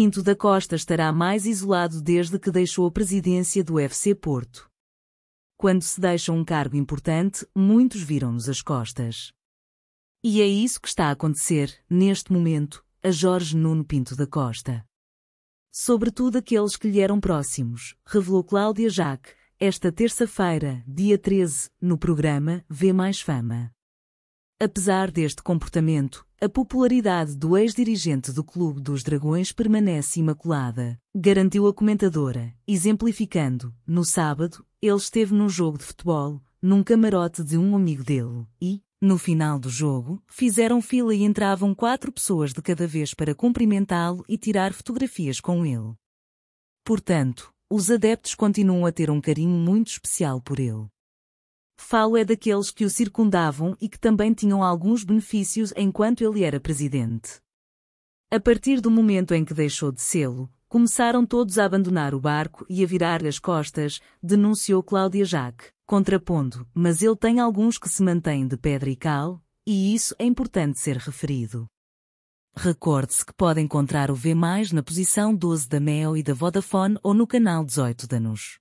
Pinto da Costa estará mais isolado desde que deixou a presidência do FC Porto. Quando se deixa um cargo importante, muitos viram-nos as costas. E é isso que está a acontecer, neste momento, a Jorge Nuno Pinto da Costa. Sobretudo aqueles que lhe eram próximos, revelou Cláudia Jacques, esta terça-feira, dia 13, no programa Vê Mais Fama. Apesar deste comportamento, a popularidade do ex-dirigente do Clube dos Dragões permanece imaculada, garantiu a comentadora, exemplificando: no sábado, ele esteve num jogo de futebol, num camarote de um amigo dele, e, no final do jogo, fizeram fila e entravam quatro pessoas de cada vez para cumprimentá-lo e tirar fotografias com ele. Portanto, os adeptos continuam a ter um carinho muito especial por ele. Falo é daqueles que o circundavam e que também tinham alguns benefícios enquanto ele era presidente. A partir do momento em que deixou de sê-lo, começaram todos a abandonar o barco e a virar-lhe as costas, denunciou Cláudia Jacques, contrapondo, mas ele tem alguns que se mantêm de pedra e cal, e isso é importante ser referido. Recorde-se que pode encontrar o V+, na posição 12 da Mel e da Vodafone ou no canal 18 da NUS.